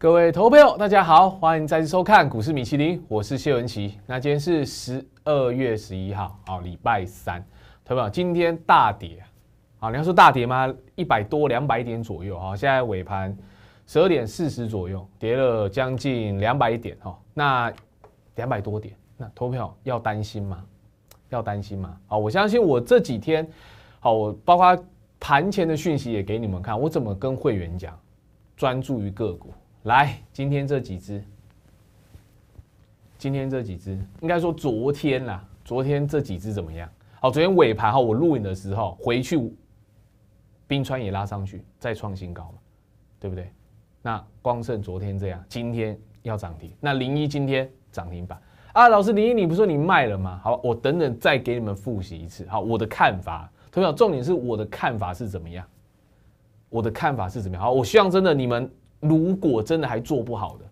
各位投票大家好，欢迎再次收看股市米其林，我是谢文琪。那今天是十二月十一号，哦，礼拜三，投票今天大跌啊，你要说大跌吗？一百多两百点左右啊，现在尾盘十二点四十左右，跌了将近两百点哈，那两百多点，那投票要担心吗？要担心吗？啊，我相信我这几天，好，我包括盘前的讯息也给你们看，我怎么跟会员讲，专注于个股。来，今天这几只，今天这几只，应该说昨天啦，昨天这几只怎么样？好，昨天尾盘，哈，我录影的时候回去，冰川也拉上去，再创新高嘛，对不对？那光盛昨天这样，今天要涨停，那零一今天涨停板啊，老师零一，你不说你卖了吗？好，我等等再给你们复习一次。好，我的看法，同学，重点是我的看法是怎么样？我的看法是怎么样？好，我希望真的你们。如果真的还做不好的，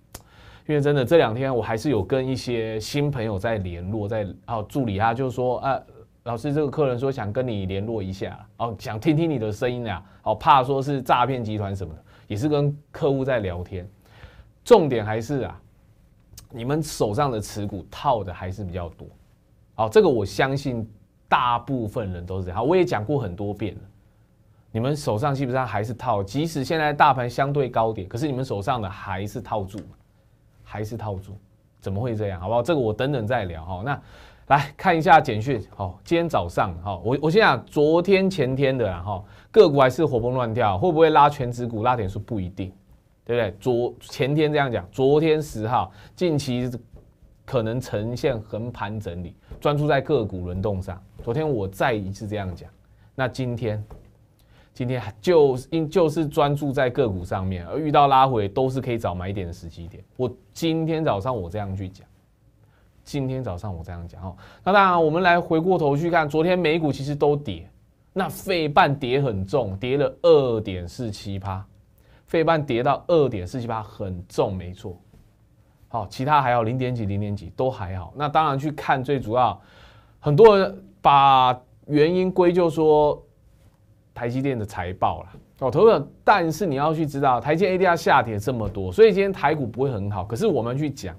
因为真的这两天我还是有跟一些新朋友在联络，在啊助理啊就说啊，老师这个客人说想跟你联络一下，哦想听听你的声音啊，哦怕说是诈骗集团什么的，也是跟客户在聊天。重点还是啊，你们手上的持股套的还是比较多，好这个我相信大部分人都是这样，我也讲过很多遍了。你们手上基本上还是套，即使现在大盘相对高点，可是你们手上的还是套住，还是套住，怎么会这样？好不好？这个我等等再聊哈。那来看一下简讯。好，今天早上哈，我我先讲昨天前天的哈，个股还是活蹦乱跳，会不会拉全指股？拉点数不一定，对不对？昨前天这样讲，昨天十号，近期可能呈现横盘整理，专注在个股轮动上。昨天我再一次这样讲，那今天。今天就因就是专注在个股上面，而遇到拉回都是可以找买点的时机点。我今天早上我这样去讲，今天早上我这样讲哦。那当然，我们来回过头去看，昨天美股其实都跌，那费半跌很重，跌了二点四七八，费半跌到二点四七八很重，没错。好，其他还好，零点几零点几都还好。那当然去看最主要，很多人把原因归咎说。台积电的财报啦。哦，投资。但是你要去知道，台积 A D R 下跌这么多，所以今天台股不会很好。可是我们去讲，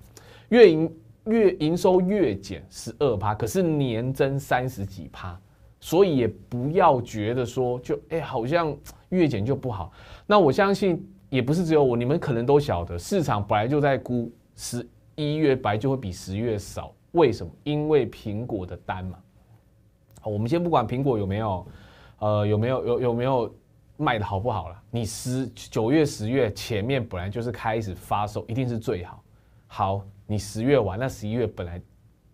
月营月营收月减十二趴，可是年增三十几趴，所以也不要觉得说就哎，好像月减就不好。那我相信也不是只有我，你们可能都晓得，市场本来就在估十一月白就会比十月少。为什么？因为苹果的单嘛。好，我们先不管苹果有没有。呃，有没有有有没有卖的好不好了？你十九月十月前面本来就是开始发售，一定是最好。好，你十月完，那十一月本来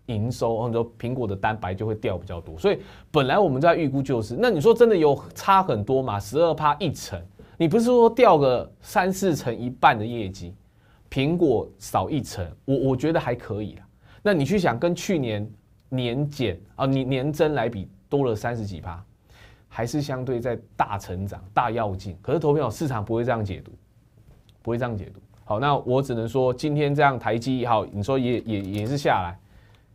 营收，或者说苹果的单白就会掉比较多。所以本来我们在预估就是，那你说真的有差很多嘛？十二趴一层，你不是说掉个三四成一半的业绩，苹果少一层，我我觉得还可以。那你去想跟去年年减啊，你年增来比多了三十几趴。还是相对在大成长、大要进，可是投票市场不会这样解读，不会这样解读。好，那我只能说，今天这样台积也好，你说也也也是下来，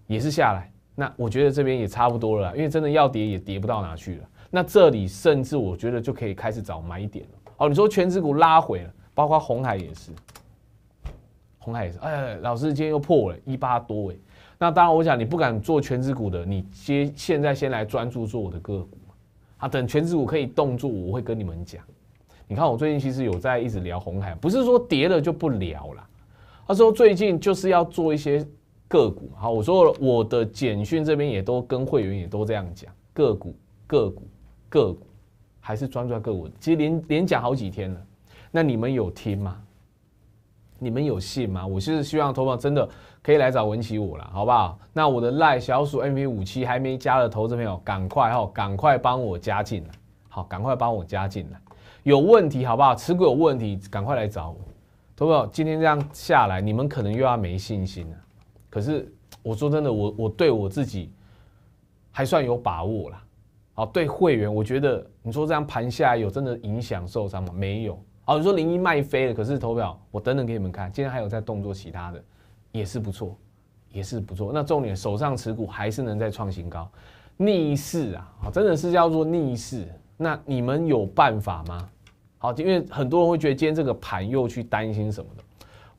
也是下来。那我觉得这边也差不多了，因为真的要跌也跌不到哪去了。那这里甚至我觉得就可以开始找买点了。好，你说全指股拉回了，包括红海也是，红海也是。哎，老师今天又破了一八多哎。那当然，我想你不敢做全指股的，你先现在先来专注做我的个股。啊，等全指股可以动作，我会跟你们讲。你看，我最近其实有在一直聊红海，不是说跌了就不聊了。他说最近就是要做一些个股，好，我说我的简讯这边也都跟会员也都这样讲，个股个股个股，还是专注个股。其实连连讲好几天了，那你们有听吗？你们有信吗？我就是希望投保真的。可以来找文琪我了，好不好？那我的赖小鼠 M V 五七还没加的投资朋友，赶快哈，赶快帮我加进来，好，赶快帮我加进来。有问题好不好？持股有问题，赶快来找我，投资今天这样下来，你们可能又要没信心了。可是我说真的，我我对我自己还算有把握啦。好，对会员，我觉得你说这样盘下来有真的影响受伤吗？没有。好，你说零一卖飞了，可是投票我等等给你们看，今天还有在动作其他的。也是不错，也是不错。那重点手上持股还是能再创新高，逆势啊，真的是叫做逆势。那你们有办法吗？好，因为很多人会觉得今天这个盘又去担心什么的。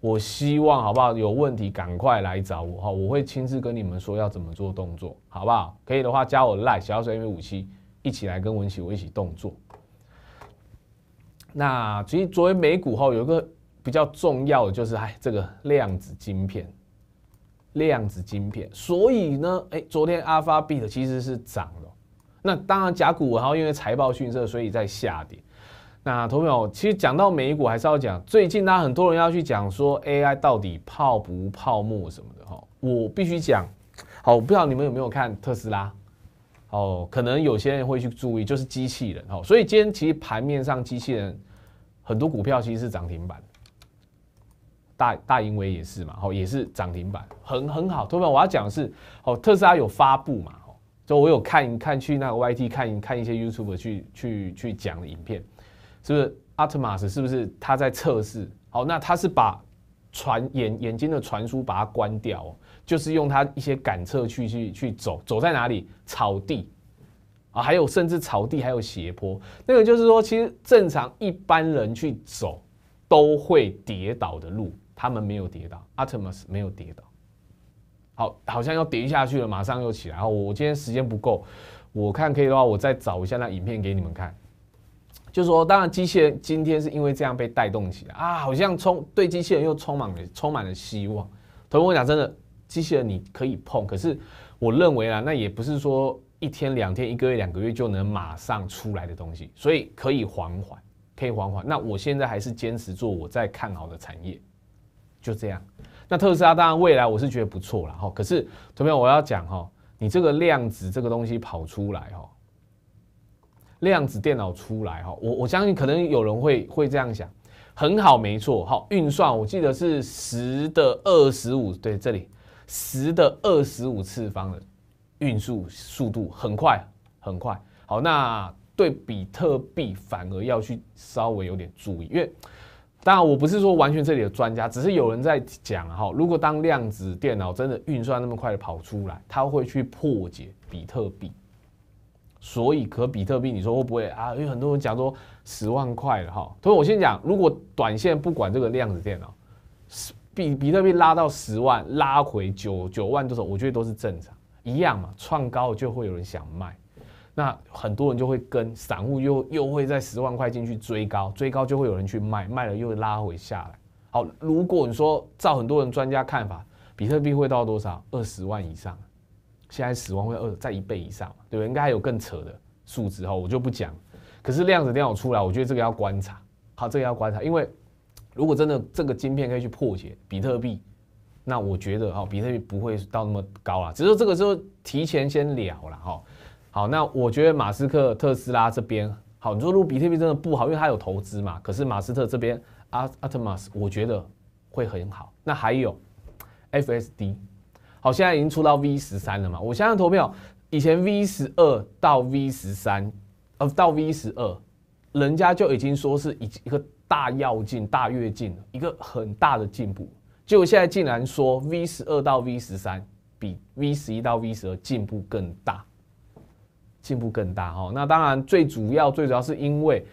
我希望好不好？有问题赶快来找我哈，我会亲自跟你们说要怎么做动作，好不好？可以的话加我 Line 小水 M 五七，一起来跟文琪我一起动作。那其实作为美股哈，有个。比较重要的就是哎，这个量子晶片，量子晶片，所以呢，哎，昨天阿发币 t 其实是涨了，那当然，甲骨文然后因为财报逊色，所以在下跌。那同票，其实讲到美股，还是要讲最近，大家很多人要去讲说 AI 到底泡不泡沫什么的哈。我必须讲，好，我不知道你们有没有看特斯拉哦，可能有些人会去注意，就是机器人哦。所以今天其实盘面上机器人很多股票其实是涨停板。大大英威也是嘛，哦，也是涨停板，很很好。特们，我要讲的是，哦，特斯拉有发布嘛，哦，就我有看一看去那个 Y T 看看一些 YouTuber 去去去讲的影片，是不是？a t m a s 是不是他在测试？好，那他是把传眼眼睛的传输把它关掉，就是用他一些感测去去去走，走在哪里？草地啊，还有甚至草地还有斜坡，那个就是说，其实正常一般人去走都会跌倒的路。他们没有跌倒，Atomos 没有跌倒，好，好像要跌下去了，马上又起来。然我今天时间不够，我看可以的话，我再找一下那影片给你们看。就说，当然，机器人今天是因为这样被带动起来啊，好像充对机器人又充满了充满了希望。同我讲，真的，机器人你可以碰，可是我认为啊，那也不是说一天两天、一个月两个月就能马上出来的东西，所以可以缓缓，可以缓缓。那我现在还是坚持做我在看好的产业。就这样，那特斯拉当然未来我是觉得不错了哈。可是，同学们我要讲哈？你这个量子这个东西跑出来哈，量子电脑出来哈，我我相信可能有人会会这样想，很好，没错，好运算，我记得是十的二十五，对，这里十的二十五次方的运速速度很快，很快。好，那对比特币反而要去稍微有点注意，因为。当然，我不是说完全这里的专家，只是有人在讲哈。如果当量子电脑真的运算那么快的跑出来，他会去破解比特币。所以，可比特币你说会不会啊？有很多人讲说十万块的哈，所以我先讲，如果短线不管这个量子电脑，比比特币拉到十万，拉回九九万多少，我觉得都是正常，一样嘛。创高就会有人想卖。那很多人就会跟散户又又会在十万块进去追高，追高就会有人去卖，卖了又拉回下来。好，如果你说照很多人专家看法，比特币会到多少？二十万以上，现在十万会二在一倍以上对不对？应该还有更扯的数值哈，我就不讲。可是量子电脑出来，我觉得这个要观察，好，这个要观察，因为如果真的这个晶片可以去破解比特币，那我觉得哈，比特币不会到那么高了，只是这个时候提前先了了哈。好，那我觉得马斯克特斯拉这边好。你说如果比特币真的不好，因为它有投资嘛。可是马斯特这边阿阿特马斯，我觉得会很好。那还有 FSD，好，现在已经出到 V 十三了嘛？我现在投票，以前 V 十二到 V 十三，呃，到 V 十二，人家就已经说是一一个大跃进、大跃进，一个很大的进步。结果现在竟然说 V 十二到 V 十三比 V 十一到 V 十二进步更大。进步更大哈，那当然最主要最主要是因为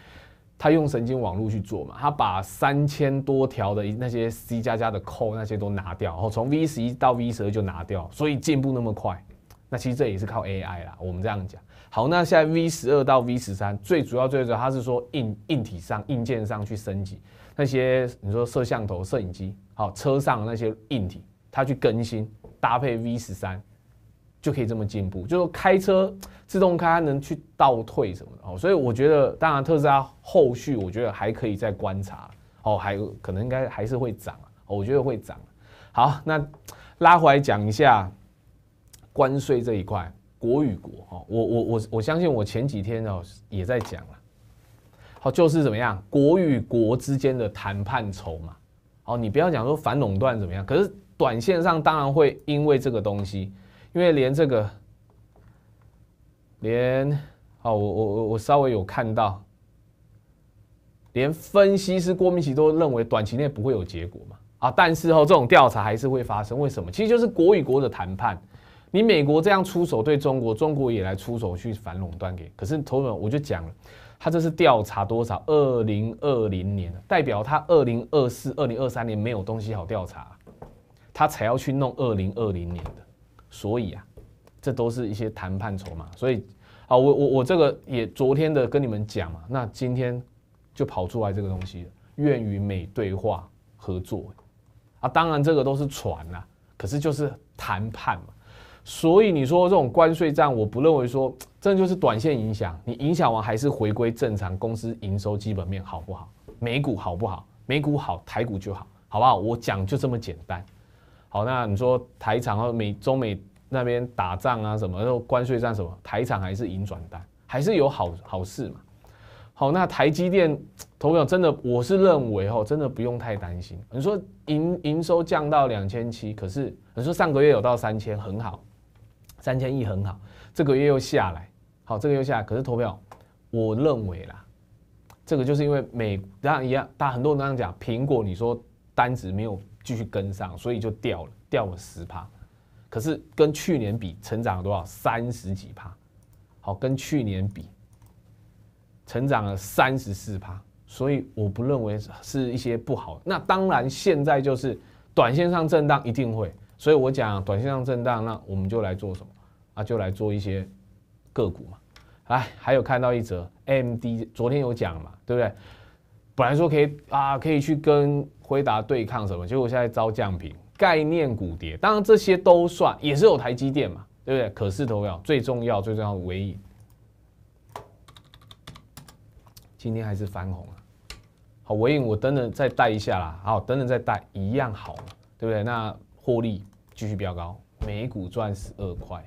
他用神经网络去做嘛，他把三千多条的那些 C 加加的扣那些都拿掉，然后从 V 十一到 V 十二就拿掉，所以进步那么快。那其实这也是靠 AI 啦，我们这样讲。好，那现在 V 十二到 V 十三，最主要最主要它是说硬硬体上硬件上去升级那些你说摄像头、摄影机，好，车上的那些硬体，它去更新搭配 V 十三。就可以这么进步，就说开车自动开，它能去倒退什么的哦。所以我觉得，当然特斯拉后续，我觉得还可以再观察哦，还可能应该还是会涨啊。我觉得会涨。好，那拉回来讲一下关税这一块，国与国哦，我我我我相信我前几天哦也在讲了，好，就是怎么样，国与国之间的谈判筹码哦，你不要讲说反垄断怎么样，可是短线上当然会因为这个东西。因为连这个，连啊，我我我我稍微有看到，连分析师郭明奇都认为短期内不会有结果嘛。啊，但是哦，这种调查还是会发生。为什么？其实就是国与国的谈判。你美国这样出手对中国，中国也来出手去反垄断给。可是头尾我就讲了，他这是调查多少？二零二零年代表他二零二四、二零二三年没有东西好调查，他才要去弄二零二零年的。所以啊，这都是一些谈判筹码。所以啊，我我我这个也昨天的跟你们讲嘛，那今天就跑出来这个东西，愿与美对话合作啊。当然这个都是传啊，可是就是谈判嘛。所以你说这种关税战，我不认为说这就是短线影响，你影响完还是回归正常。公司营收基本面好不好？美股好不好？美股好，台股就好，好不好？我讲就这么简单。好，那你说台厂和美中美那边打仗啊什么，然后关税战什么，台厂还是赢转单，还是有好好事嘛？好，那台积电投票真的，我是认为哦，真的不用太担心。你说营营收降到两千七，可是你说上个月有到三千，很好，三千亿很好，这个月又下来，好，这个又下，可是投票，我认为啦，这个就是因为美，当然一样，大家很多人都这样讲，苹果你说单子没有。继续跟上，所以就掉了，掉了十趴。可是跟去年比，成长了多少？三十几趴。好，跟去年比，成长了三十四趴。所以我不认为是一些不好。那当然，现在就是短线上震荡一定会。所以我讲短线上震荡，那我们就来做什么啊？就来做一些个股嘛。来，还有看到一则，M D，昨天有讲嘛，对不对？本来说可以啊，可以去跟辉达对抗什么，结果现在遭降平，概念股跌，当然这些都算，也是有台积电嘛，对不对？可视投票最重要，最重要的尾影，今天还是翻红啊。好，尾影我等等再带一下啦。好，等等再带一样好，对不对？那获利继续飙高，每股赚十二块，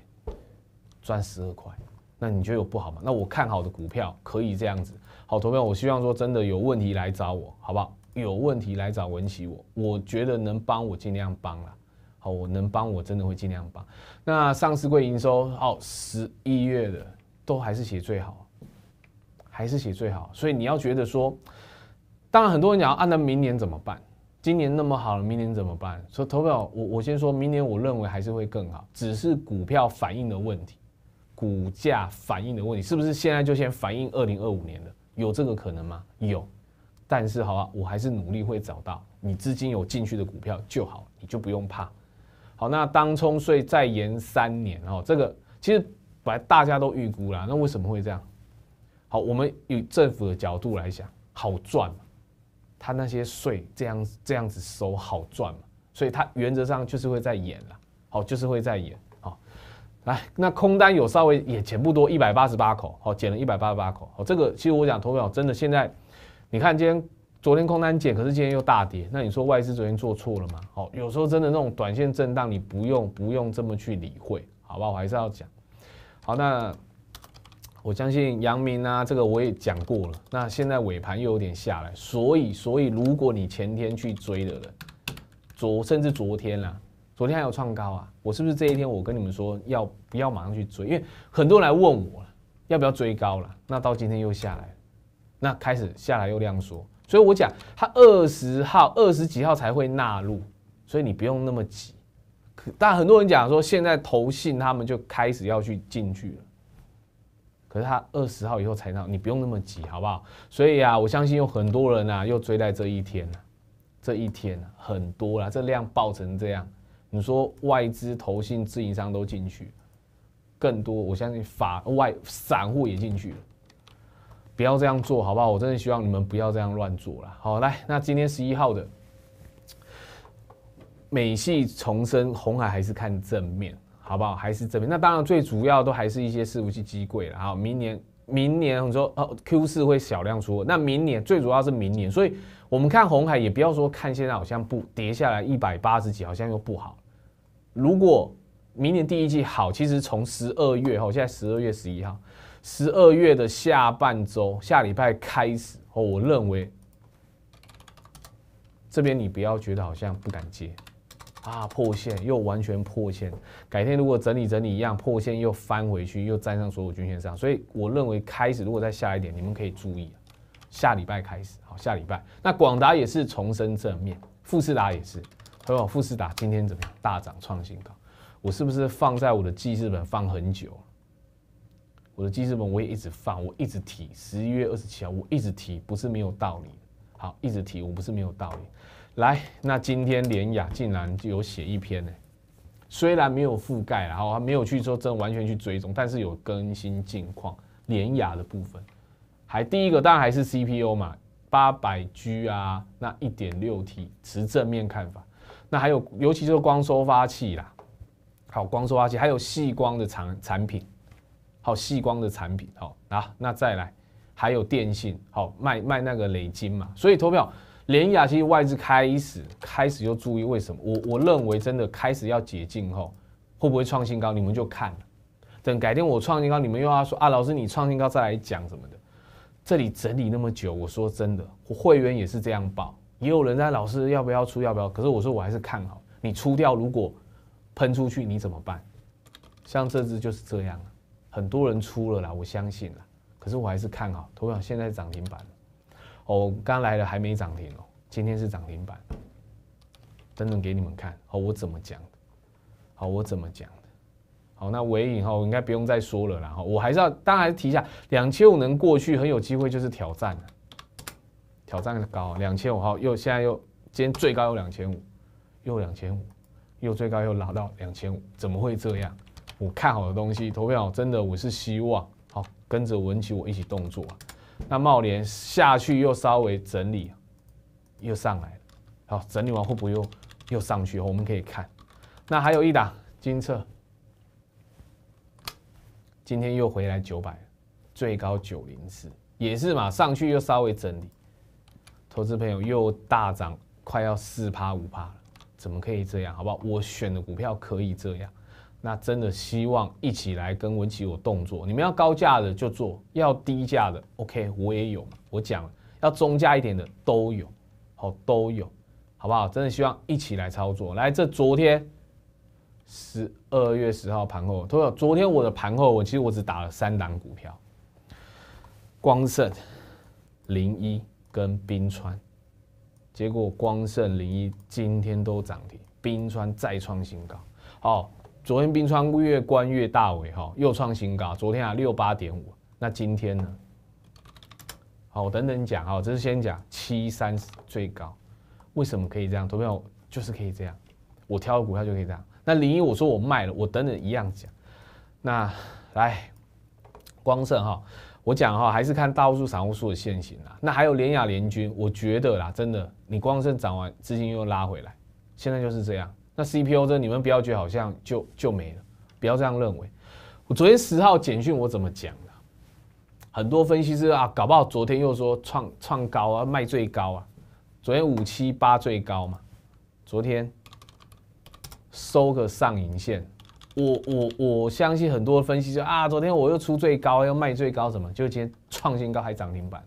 赚十二块，那你觉得有不好吗？那我看好的股票可以这样子。好，投票，我希望说真的有问题来找我，好不好？有问题来找文琪我，我觉得能帮我尽量帮了。好，我能帮我真的会尽量帮。那上市柜营收，哦，十一月的都还是写最好，还是写最好。所以你要觉得说，当然很多人讲，那明年怎么办？今年那么好了，明年怎么办？所以投票，我我先说明年我认为还是会更好，只是股票反映的问题，股价反映的问题是不是现在就先反映二零二五年的？有这个可能吗？有，但是好啊，我还是努力会找到你资金有进去的股票就好，你就不用怕。好，那当冲税再延三年哦，这个其实本来大家都预估了，那为什么会这样？好，我们以政府的角度来想，好赚嘛？他那些税这样这样子收好赚嘛？所以他原则上就是会在延了，好，就是会在延。来，那空单有稍微也减不多，一百八十八口，好，减了一百八十八口，好，这个其实我讲投票真的现在，你看今天昨天空单减，可是今天又大跌，那你说外资昨天做错了吗？好，有时候真的那种短线震荡，你不用不用这么去理会，好不好？我还是要讲，好，那我相信阳明啊，这个我也讲过了，那现在尾盘又有点下来，所以所以如果你前天去追的人，昨甚至昨天啦。昨天还有创高啊，我是不是这一天我跟你们说要不要马上去追？因为很多人来问我了，要不要追高了？那到今天又下来，那开始下来又这样说，所以我讲他二十号二十几号才会纳入，所以你不用那么急。但很多人讲说现在投信他们就开始要去进去了，可是他二十号以后才到，你不用那么急，好不好？所以啊，我相信有很多人啊又追在这一天这一天很多了，这量爆成这样。你说外资、投信、自营商都进去，更多，我相信法外散户也进去了。不要这样做，好不好？我真的希望你们不要这样乱做了。好，来，那今天十一号的美系重生，红海还是看正面，好不好？还是正面。那当然，最主要都还是一些服器机柜了。好，明年，明年我们说哦，Q 四会小量出，那明年最主要是明年，所以。我们看红海，也不要说看现在好像不跌下来一百八十几，好像又不好。如果明年第一季好，其实从十二月哈，现在十二月十一号，十二月的下半周，下礼拜开始哦，我认为这边你不要觉得好像不敢接啊，破线又完全破线，改天如果整理整理一样，破线又翻回去，又站上所有均线上，所以我认为开始如果再下一点，你们可以注意，下礼拜开始。下礼拜，那广达也是重生正面，富士达也是。各好？富士达今天怎么样？大涨创新高。我是不是放在我的记事本放很久？我的记事本我也一直放，我一直提。十一月二十七号，我一直提，不是没有道理。好，一直提，我不是没有道理。来，那今天连雅竟然就有写一篇呢，虽然没有覆盖，然后没有去说真完全去追踪，但是有更新近况。连雅的部分，还第一个当然还是 C P U 嘛。八百 G 啊，那一点六 T 持正面看法，那还有，尤其就是光收发器啦，好，光收发器，还有细光的产产品，好，细光的产品，好啊，那再来，还有电信，好，卖卖那个雷金嘛，所以投票联雅其实外资开始开始就注意，为什么？我我认为真的开始要解禁后，会不会创新高？你们就看，等改天我创新高，你们又要说啊，老师你创新高再来讲什么的。这里整理那么久，我说真的，会员也是这样报，也有人在老师要不要出要不要？可是我说我还是看好，你出掉如果喷出去你怎么办？像这只就是这样，很多人出了啦，我相信了，可是我还是看好。投票现在涨停板哦，刚来的还没涨停哦，今天是涨停板，等等给你们看哦，我怎么讲？好，我怎么讲？好，那尾影哈，应该不用再说了啦。哈，我还是要当然提一下，两千五能过去很有机会，就是挑战，挑战高两千五哈又现在又今天最高又两千五，又两千五，又最高又拉到两千五，怎么会这样？我看好的东西投票真的，我是希望好跟着文琪我一起动作。那茂联下去又稍微整理，又上来，好，整理完会不会又又上去？我们可以看。那还有一档金策。今天又回来九百，最高九零四，也是嘛，上去又稍微整理，投资朋友又大涨，快要四趴五趴了，怎么可以这样，好不好？我选的股票可以这样，那真的希望一起来跟文琪有动作，你们要高价的就做，要低价的，OK，我也有嘛，我讲要中价一点的都有，好都有，好不好？真的希望一起来操作，来，这昨天。十二月十号盘后，同学，昨天我的盘后，我其实我只打了三档股票，光盛、零一跟冰川，结果光盛零一今天都涨停，冰川再创新高。好，昨天冰川越关越大尾哈，又创新高，昨天啊六八点五，那今天呢？好，我等等讲啊，这是先讲七三最高，为什么可以这样？投票就是可以这样，我挑的股票就可以这样。那零一我说我卖了，我等等一样讲。那来光盛哈，我讲哈还是看大多数散户数的现形啦。那还有联亚联军，我觉得啦，真的你光盛涨完资金又拉回来，现在就是这样。那 CPO 这你们不要觉得好像就就没了，不要这样认为。我昨天十号简讯我怎么讲的？很多分析师啊，搞不好昨天又说创创高啊，卖最高啊，昨天五七八最高嘛，昨天。收个上影线，我我我相信很多分析说啊，昨天我又出最高，要卖最高什么？就今天创新高还涨停板。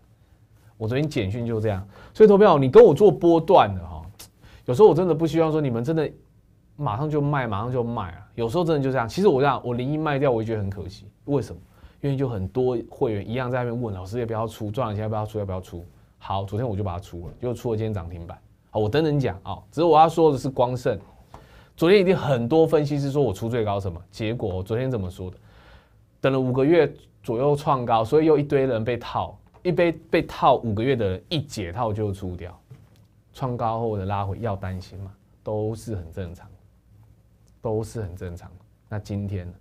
我昨天简讯就这样，所以投票，你跟我做波段的哈，有时候我真的不希望说你们真的马上就卖，马上就卖啊。有时候真的就这样。其实我这样，我零一卖掉，我也觉得很可惜。为什么？因为就很多会员一样在那边问老师要不要出，赚了钱要不要出，要不要出？好，昨天我就把它出了，又出了今天涨停板。好，我等等讲啊。只是我要说的是光盛。昨天已经很多分析师说我出最高什么？结果我昨天怎么说的？等了五个月左右创高，所以又一堆人被套，一被被套五个月的人一解套就出掉。创高后的拉回要担心嘛？都是很正常，都是很正常。那今天呢？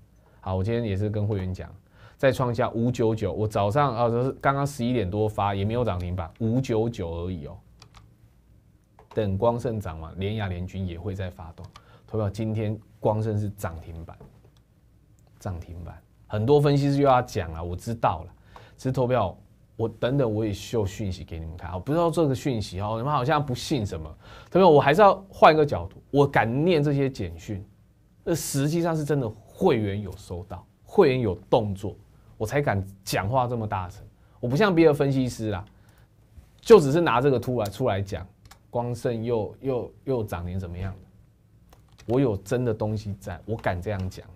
好，我今天也是跟会员讲，再创下五九九，我早上啊，就是刚刚十一点多发，也没有涨停板，五九九而已哦。等光胜涨完，连雅联军也会再发动。投票今天光盛是涨停板，涨停板很多分析师又要讲了，我知道了。其实投票，我等等我也秀讯息给你们看啊，不知道这个讯息啊，你们好像不信什么。投票，我还是要换一个角度，我敢念这些简讯，那实际上是真的会员有收到，会员有动作，我才敢讲话这么大声。我不像别的分析师啊，就只是拿这个出来出来讲，光盛又又又涨停怎么样？我有真的东西在，我敢这样讲，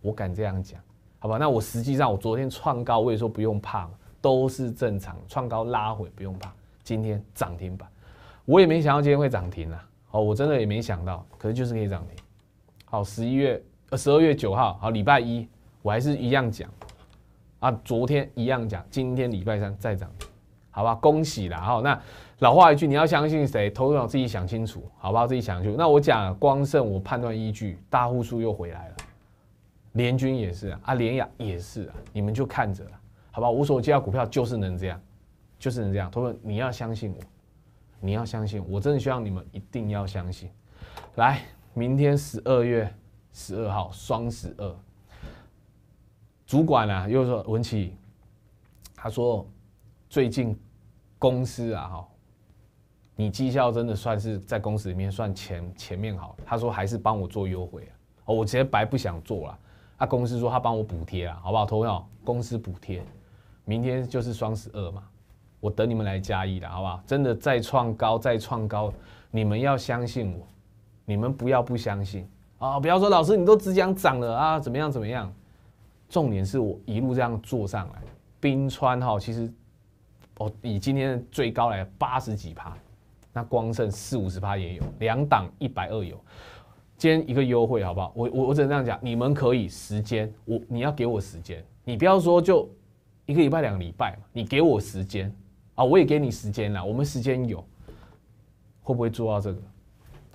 我敢这样讲，好吧？那我实际上，我昨天创高位说不用怕，都是正常，创高拉回不用怕。今天涨停板，我也没想到今天会涨停啊，哦，我真的也没想到，可是就是可以涨停。好，十一月呃十二月九号，好礼拜一，我还是一样讲啊，昨天一样讲，今天礼拜三再涨。停。好吧，恭喜了哈。那老话一句，你要相信谁，头脑自己想清楚，好不好？自己想清楚。那我讲光胜，我判断依据大户数又回来了，联军也是啊，啊联雅也是啊，你们就看着了，好吧，无所介绍股票就是能这样，就是能这样。投们你要相信我，你要相信，我真的希望你们一定要相信。来，明天十二月十二号双十二，主管呢又说文琪，他说最近。公司啊，哈，你绩效真的算是在公司里面算前前面好。他说还是帮我做优惠啊，哦，我直接白不想做了。他公司说他帮我补贴了，好不好？投票，公司补贴。明天就是双十二嘛，我等你们来加一了，好不好？真的再创高，再创高，你们要相信我，你们不要不相信啊！不要说老师，你都只讲涨了啊，怎么样怎么样？重点是我一路这样做上来，冰川哈，其实。哦，以今天最高来八十几趴，那光剩四五十趴也有，两档一百二有。今天一个优惠好不好？我我我只能这样讲，你们可以时间，我你要给我时间，你不要说就一个礼拜两个礼拜嘛，你给我时间啊，我也给你时间了，我们时间有，会不会做到这个？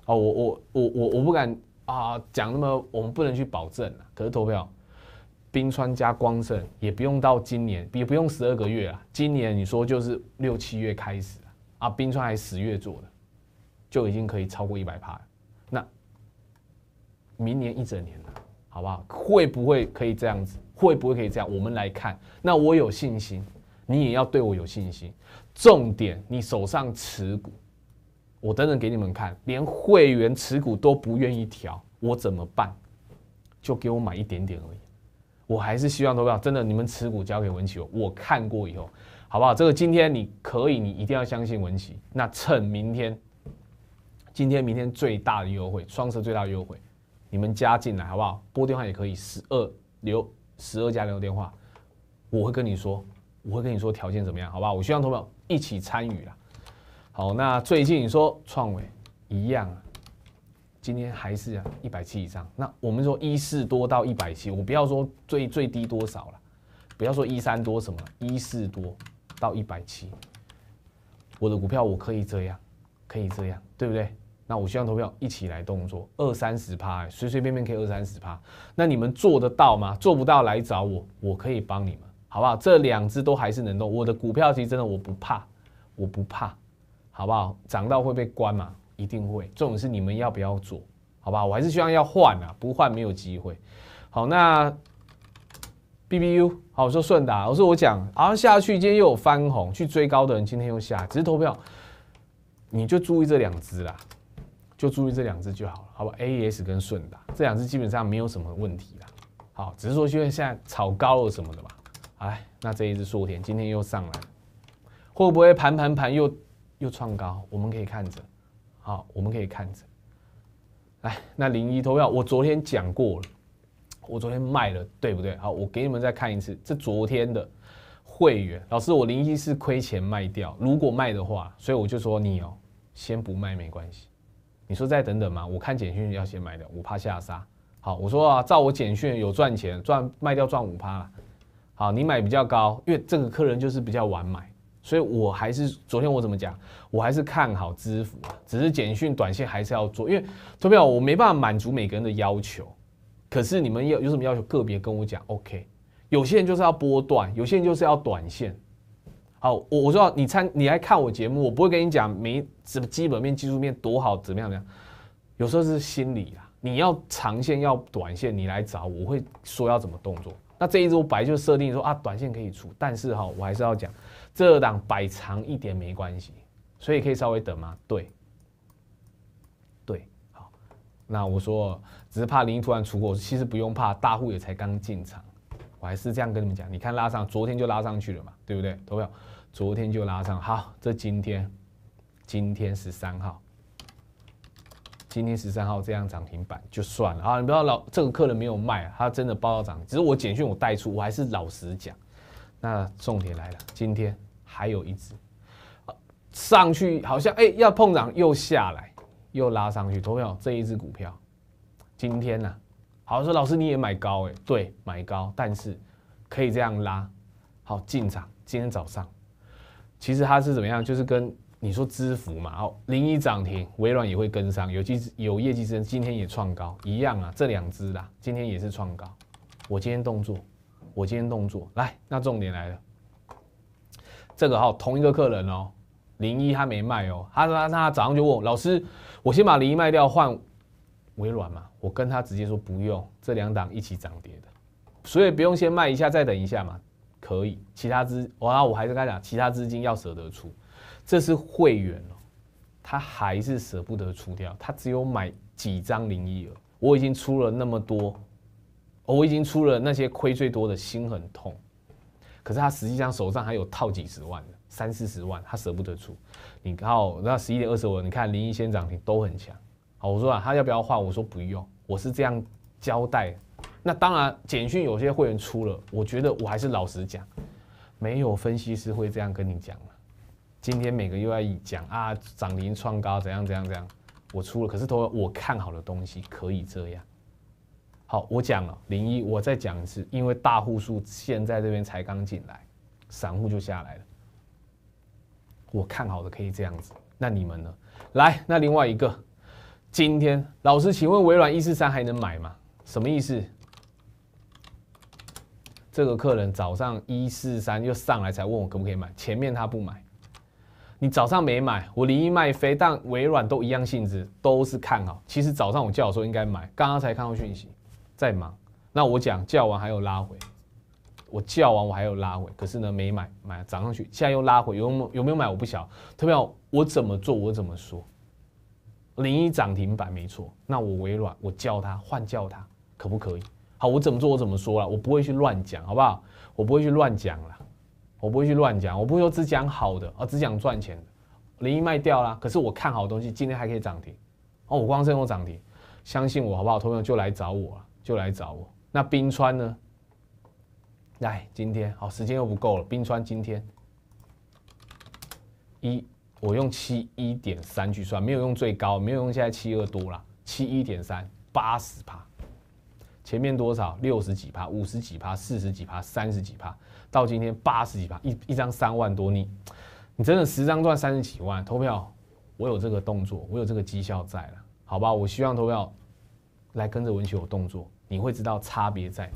哦，我我我我我不敢啊，讲那么我们不能去保证啊，可是投票。冰川加光盛也不用到今年，也不用十二个月啊，今年你说就是六七月开始啊，冰川还十月做的，就已经可以超过一百帕了。那明年一整年了，好不好？会不会可以这样子？会不会可以这样？我们来看，那我有信心，你也要对我有信心。重点，你手上持股，我等等给你们看，连会员持股都不愿意调，我怎么办？就给我买一点点而已。我还是希望投票，真的，你们持股交给文琪，我看过以后，好不好？这个今天你可以，你一定要相信文琪。那趁明天，今天明天最大的优惠，双十最大的优惠，你们加进来好不好？拨电话也可以，十二留十二加留电话，我会跟你说，我会跟你说条件怎么样，好不好？我希望投票一起参与了。好，那最近你说创伟一样啊。今天还是一百七以上，那我们说一四多到一百七，我不要说最最低多少了，不要说一三多什么，一四多到一百七，我的股票我可以这样，可以这样，对不对？那我希望投票一起来动作，二三十趴，随随便便可以二三十趴，那你们做得到吗？做不到来找我，我可以帮你们，好不好？这两只都还是能动，我的股票其实真的我不怕，我不怕，好不好？涨到会被关嘛？一定会重点是你们要不要做？好吧，我还是希望要换啊，不换没有机会。好，那 B B U 好，我说顺达，我说我讲啊，下去今天又有翻红，去追高的人今天又下，只是投票，你就注意这两只啦，就注意这两只就好了，好吧？A S 跟顺达这两只基本上没有什么问题啦。好，只是说因为现在炒高了什么的嘛。哎，那这一只硕田今天又上来，会不会盘盘盘又又创高？我们可以看着。好，我们可以看着。次。哎，那零一投票，我昨天讲过了，我昨天卖了，对不对？好，我给你们再看一次，这昨天的会员老师，我零一是亏钱卖掉，如果卖的话，所以我就说你哦，先不卖没关系，你说再等等嘛。我看简讯要先卖掉，我怕下杀。好，我说啊，照我简讯有赚钱，赚卖掉赚五趴了。好，你买比较高，因为这个客人就是比较晚买。所以我还是昨天我怎么讲？我还是看好支付啊，只是简讯短线还是要做，因为投票我没办法满足每个人的要求，可是你们要有什么要求，个别跟我讲，OK。有些人就是要波段，有些人就是要短线。好，我我知道你参你来看我节目，我不会跟你讲没什么基本面、技术面多好怎么样怎么样。有时候是心理啦，你要长线要短线，你来找我会说要怎么动作。那这一周白就设定说啊，短线可以出，但是哈，我还是要讲。这档摆长一点没关系，所以可以稍微等吗？对，对，好，那我说，只是怕零突然出货，其实不用怕，大户也才刚进场，我还是这样跟你们讲，你看拉上，昨天就拉上去了嘛，对不对？投票，昨天就拉上，好，这今天，今天十三号，今天十三号这样涨停板就算了啊，你不要老，这个客人没有卖，他真的包到涨，只是我简讯我带出，我还是老实讲，那重点来了，今天。还有一只，上去好像哎要碰涨又下来，又拉上去。投票这一只股票，今天呢，好说老师你也买高哎，对，买高，但是可以这样拉，好进场。今天早上，其实它是怎么样？就是跟你说支付嘛，哦，零一涨停，微软也会跟上，有绩有业绩之今天也创高，一样啊。这两只啦，今天也是创高。我今天动作，我今天动作来，那重点来了。这个号同一个客人哦，零一他没卖哦，他他他早上就问老师，我先把零一卖掉换微软嘛？我跟他直接说不用，这两档一起涨跌的，所以不用先卖一下再等一下嘛，可以。其他资，哇，我还是跟他讲，其他资金要舍得出，这是会员哦，他还是舍不得出掉，他只有买几张零一了，我已经出了那么多，我已经出了那些亏最多的心很痛。可是他实际上手上还有套几十万的，三四十万，他舍不得出。你看，那十一点二十五，你看林一先涨停都很强。好，我说啊，他要不要换？我说不用，我是这样交代。那当然，简讯有些会员出了，我觉得我还是老实讲，没有分析师会这样跟你讲今天每个又要讲啊，涨停创高怎样怎样怎样，我出了。可是都我看好的东西可以这样。好，我讲了零一，我再讲一次，因为大户数现在这边才刚进来，散户就下来了。我看好的可以这样子，那你们呢？来，那另外一个，今天老师，请问微软一四三还能买吗？什么意思？这个客人早上一四三又上来才问我可不可以买，前面他不买，你早上没买，我零一卖飞，但微软都一样性质，都是看好。其实早上我叫说应该买，刚刚才看到讯息。在忙，那我讲叫完还有拉回，我叫完我还有拉回，可是呢没买买涨上去，现在又拉回有没有有没有买我不晓，特别我怎么做我怎么说，零一涨停板没错，那我微软我叫他换叫他可不可以？好我怎么做我怎么说了我不会去乱讲好不好？我不会去乱讲了，我不会去乱讲，我不会说只讲好的啊只讲赚钱的，零一卖掉啦，可是我看好东西今天还可以涨停，哦我光是用涨停，相信我好不好？同友就来找我了。就来找我。那冰川呢？来，今天好，时间又不够了。冰川今天一，我用七一点三去算，没有用最高，没有用现在七二多了，七一点三八十趴。前面多少？六十几趴，五十几趴，四十几趴，三十几趴，到今天八十几趴，一一张三万多。你，你真的十张赚三十几万。投票，我有这个动作，我有这个绩效在了，好吧？我希望投票来跟着文学有动作。你会知道差别在，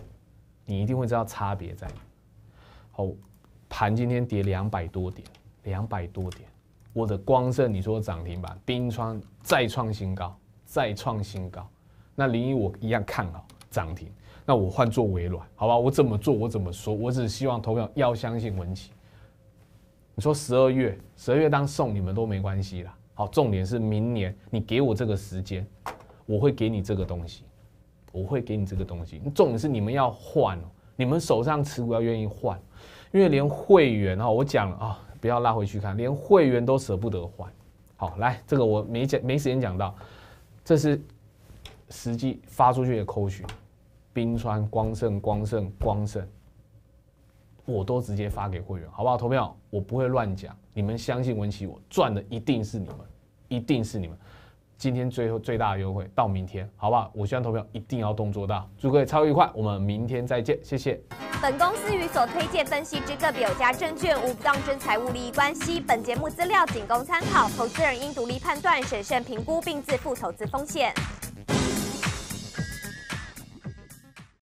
你一定会知道差别在。好，盘今天跌两百多点，两百多点。我的光胜你说涨停吧，冰川再创新高，再创新高。那零一我一样看好涨停。那我换做微软，好吧，我怎么做我怎么说，我只希望投票要相信文琪。你说十二月，十二月当送你们都没关系了。好，重点是明年你给我这个时间，我会给你这个东西。我会给你这个东西，重点是你们要换哦，你们手上持股要愿意换，因为连会员哈，我讲了啊，不要拉回去看，连会员都舍不得换。好，来，这个我没讲，没时间讲到，这是实际发出去的扣取，冰川、光盛、光盛、光盛，我都直接发给会员，好不好？投票，我不会乱讲，你们相信文琪，我赚的一定是你们，一定是你们。今天最后最大的优惠到明天，好不好？我希望投票一定要动作大，祝各位超愉快，我们明天再见，谢谢。本公司与所推荐分析之个别有价证券无不当之财务利益关系，本节目资料仅供参考，投资人应独立判断、审慎评估并自负投资风险。